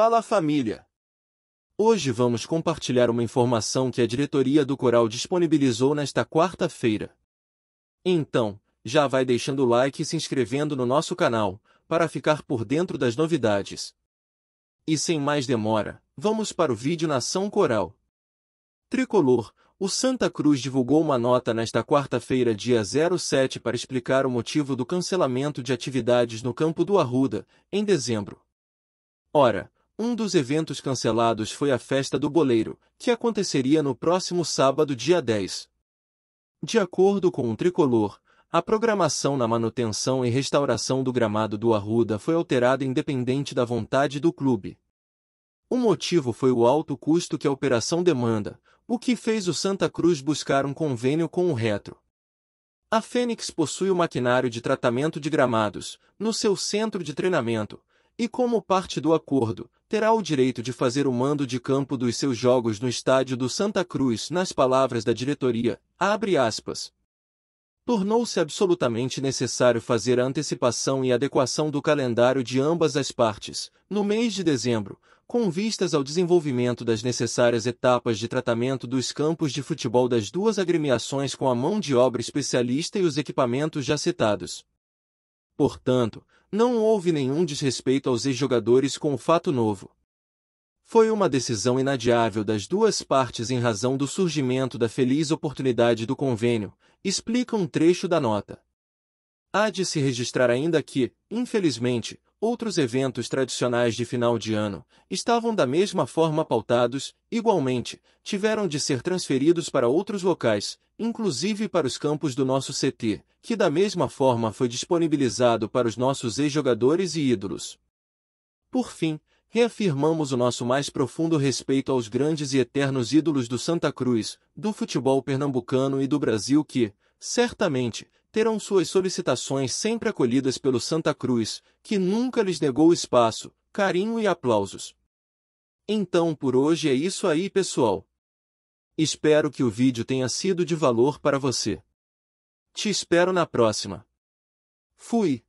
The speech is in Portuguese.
Fala família! Hoje vamos compartilhar uma informação que a diretoria do Coral disponibilizou nesta quarta-feira. Então, já vai deixando o like e se inscrevendo no nosso canal, para ficar por dentro das novidades. E sem mais demora, vamos para o vídeo Nação Coral. Tricolor, o Santa Cruz divulgou uma nota nesta quarta-feira, dia 07, para explicar o motivo do cancelamento de atividades no campo do Arruda, em dezembro. Ora, um dos eventos cancelados foi a Festa do Boleiro, que aconteceria no próximo sábado, dia 10. De acordo com o tricolor, a programação na manutenção e restauração do gramado do Arruda foi alterada independente da vontade do clube. O motivo foi o alto custo que a operação demanda, o que fez o Santa Cruz buscar um convênio com o Retro. A Fênix possui o maquinário de tratamento de gramados, no seu centro de treinamento, e como parte do acordo, terá o direito de fazer o mando de campo dos seus jogos no estádio do Santa Cruz, nas palavras da diretoria, abre aspas. Tornou-se absolutamente necessário fazer a antecipação e adequação do calendário de ambas as partes, no mês de dezembro, com vistas ao desenvolvimento das necessárias etapas de tratamento dos campos de futebol das duas agremiações com a mão de obra especialista e os equipamentos já citados. Portanto, não houve nenhum desrespeito aos ex-jogadores com o fato novo. Foi uma decisão inadiável das duas partes em razão do surgimento da feliz oportunidade do convênio, explica um trecho da nota. Há de se registrar ainda que, infelizmente, outros eventos tradicionais de final de ano, estavam da mesma forma pautados, igualmente, tiveram de ser transferidos para outros locais, inclusive para os campos do nosso CT, que da mesma forma foi disponibilizado para os nossos ex-jogadores e ídolos. Por fim, reafirmamos o nosso mais profundo respeito aos grandes e eternos ídolos do Santa Cruz, do futebol pernambucano e do Brasil que, certamente, terão suas solicitações sempre acolhidas pelo Santa Cruz, que nunca lhes negou espaço, carinho e aplausos. Então por hoje é isso aí, pessoal. Espero que o vídeo tenha sido de valor para você. Te espero na próxima. Fui!